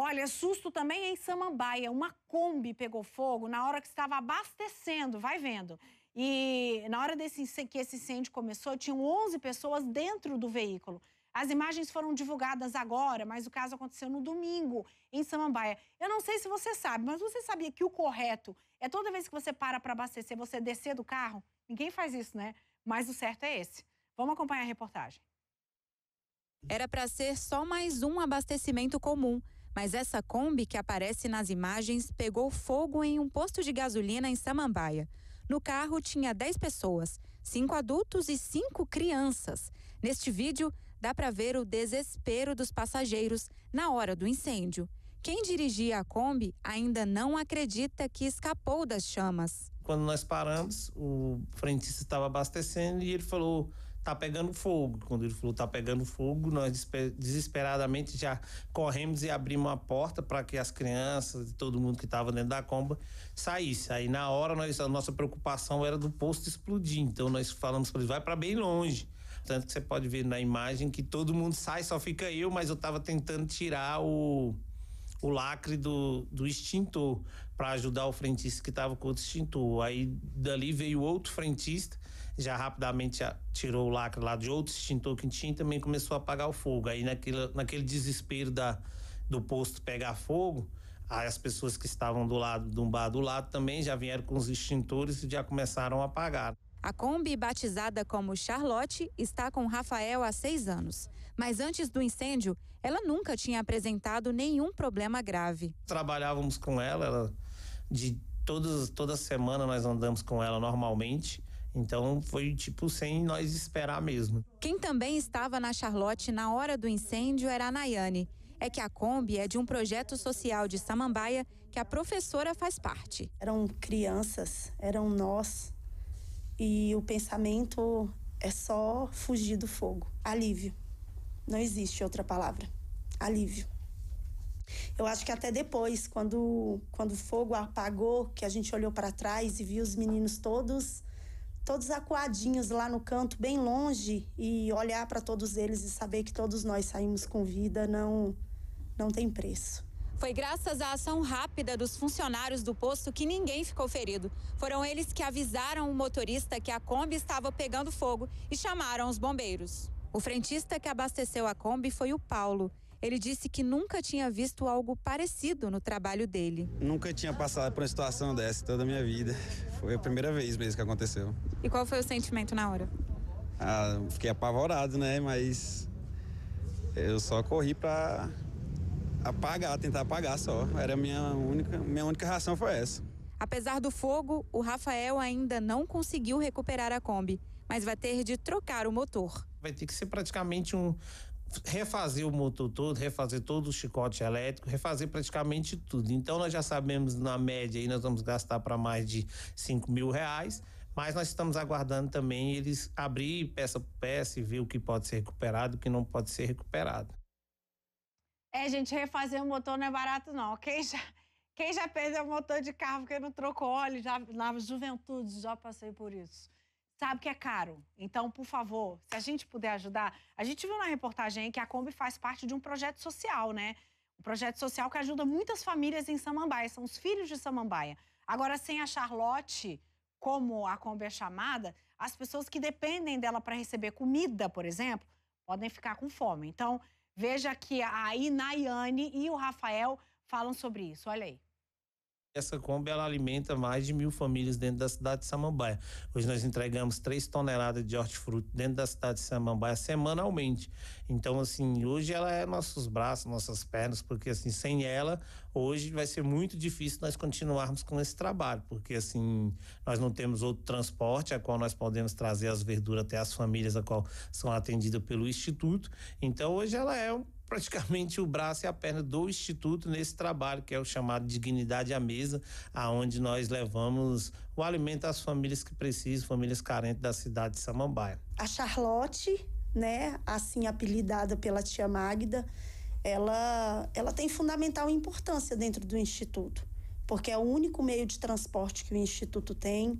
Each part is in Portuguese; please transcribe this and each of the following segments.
Olha, susto também em Samambaia. Uma Kombi pegou fogo na hora que estava abastecendo, vai vendo. E na hora desse, que esse incêndio começou, tinham 11 pessoas dentro do veículo. As imagens foram divulgadas agora, mas o caso aconteceu no domingo, em Samambaia. Eu não sei se você sabe, mas você sabia que o correto é toda vez que você para para abastecer, você descer do carro? Ninguém faz isso, né? Mas o certo é esse. Vamos acompanhar a reportagem. Era para ser só mais um abastecimento comum mas essa Kombi que aparece nas imagens pegou fogo em um posto de gasolina em Samambaia. No carro tinha 10 pessoas, cinco adultos e cinco crianças. Neste vídeo, dá para ver o desespero dos passageiros na hora do incêndio. Quem dirigia a Kombi ainda não acredita que escapou das chamas. Quando nós paramos, o frentista estava abastecendo e ele falou: tá pegando fogo. Quando ele falou tá pegando fogo, nós desesperadamente já corremos e abrimos a porta para que as crianças e todo mundo que estava dentro da comba saísse. Aí na hora nós, a nossa preocupação era do posto explodir. Então nós falamos para ele vai para bem longe. Tanto que você pode ver na imagem que todo mundo sai, só fica eu, mas eu estava tentando tirar o o lacre do, do extintor para ajudar o frentista que estava com o extintor. Aí dali veio outro frentista, já rapidamente tirou o lacre lá de outro extintor que tinha e também começou a apagar o fogo. Aí naquele, naquele desespero da, do posto pegar fogo, aí as pessoas que estavam do lado do bar do lado também já vieram com os extintores e já começaram a apagar. A Kombi, batizada como Charlotte, está com Rafael há seis anos. Mas antes do incêndio, ela nunca tinha apresentado nenhum problema grave. Trabalhávamos com ela, ela de todas toda semana nós andamos com ela normalmente. Então foi tipo sem nós esperar mesmo. Quem também estava na Charlotte na hora do incêndio era a Nayane. É que a Kombi é de um projeto social de Samambaia que a professora faz parte. Eram crianças, eram nós. E o pensamento é só fugir do fogo. Alívio. Não existe outra palavra. Alívio. Eu acho que até depois, quando, quando o fogo apagou, que a gente olhou para trás e viu os meninos todos todos acuadinhos lá no canto, bem longe, e olhar para todos eles e saber que todos nós saímos com vida não não tem preço. Foi graças à ação rápida dos funcionários do posto que ninguém ficou ferido. Foram eles que avisaram o motorista que a Kombi estava pegando fogo e chamaram os bombeiros. O frentista que abasteceu a Kombi foi o Paulo. Ele disse que nunca tinha visto algo parecido no trabalho dele. Nunca tinha passado por uma situação dessa toda a minha vida. Foi a primeira vez mesmo que aconteceu. E qual foi o sentimento na hora? Ah, fiquei apavorado, né? Mas eu só corri para apagar, tentar apagar só. Era minha única, minha única reação foi essa. Apesar do fogo, o Rafael ainda não conseguiu recuperar a Kombi mas vai ter de trocar o motor. Vai ter que ser praticamente um, refazer o motor todo, refazer todo o chicote elétrico, refazer praticamente tudo. Então nós já sabemos na média aí nós vamos gastar para mais de 5 mil reais, mas nós estamos aguardando também eles abrir peça por peça e ver o que pode ser recuperado, o que não pode ser recuperado. É, gente, refazer o motor não é barato não. Quem já, quem já perdeu o motor de carro porque não trocou óleo, já, na juventude já passei por isso sabe que é caro. Então, por favor, se a gente puder ajudar. A gente viu na reportagem que a Kombi faz parte de um projeto social, né? Um projeto social que ajuda muitas famílias em Samambaia, são os filhos de Samambaia. Agora, sem a Charlotte, como a Kombi é chamada, as pessoas que dependem dela para receber comida, por exemplo, podem ficar com fome. Então, veja que a Inaiane e o Rafael falam sobre isso. Olha aí. Essa Kombi ela alimenta mais de mil famílias dentro da cidade de Samambaia. Hoje nós entregamos três toneladas de hortifruti dentro da cidade de Samambaia semanalmente. Então, assim, hoje ela é nossos braços, nossas pernas, porque assim, sem ela, hoje vai ser muito difícil nós continuarmos com esse trabalho, porque assim, nós não temos outro transporte a qual nós podemos trazer as verduras até as famílias a qual são atendidas pelo Instituto. Então, hoje ela é um praticamente o braço e a perna do Instituto nesse trabalho, que é o chamado Dignidade à Mesa, aonde nós levamos o alimento às famílias que precisam, famílias carentes da cidade de Samambaia. A Charlotte, né, assim apelidada pela tia Magda, ela, ela tem fundamental importância dentro do Instituto, porque é o único meio de transporte que o Instituto tem.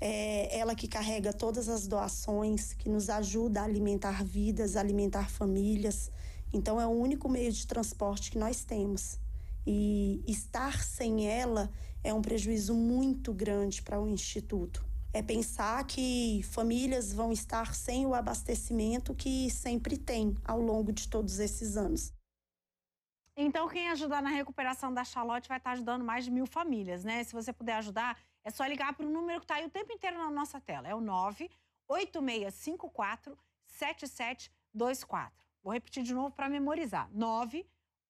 É ela que carrega todas as doações, que nos ajuda a alimentar vidas, a alimentar famílias. Então é o único meio de transporte que nós temos. E estar sem ela é um prejuízo muito grande para o instituto. É pensar que famílias vão estar sem o abastecimento que sempre tem ao longo de todos esses anos. Então, quem ajudar na recuperação da Charlotte vai estar ajudando mais de mil famílias, né? Se você puder ajudar, é só ligar para o número que está aí o tempo inteiro na nossa tela. É o 98654 7724. Vou repetir de novo para memorizar.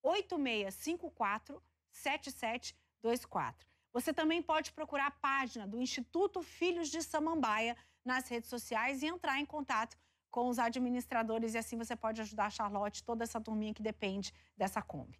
986547724. Você também pode procurar a página do Instituto Filhos de Samambaia nas redes sociais e entrar em contato com os administradores e assim você pode ajudar a Charlotte, toda essa turminha que depende dessa Kombi.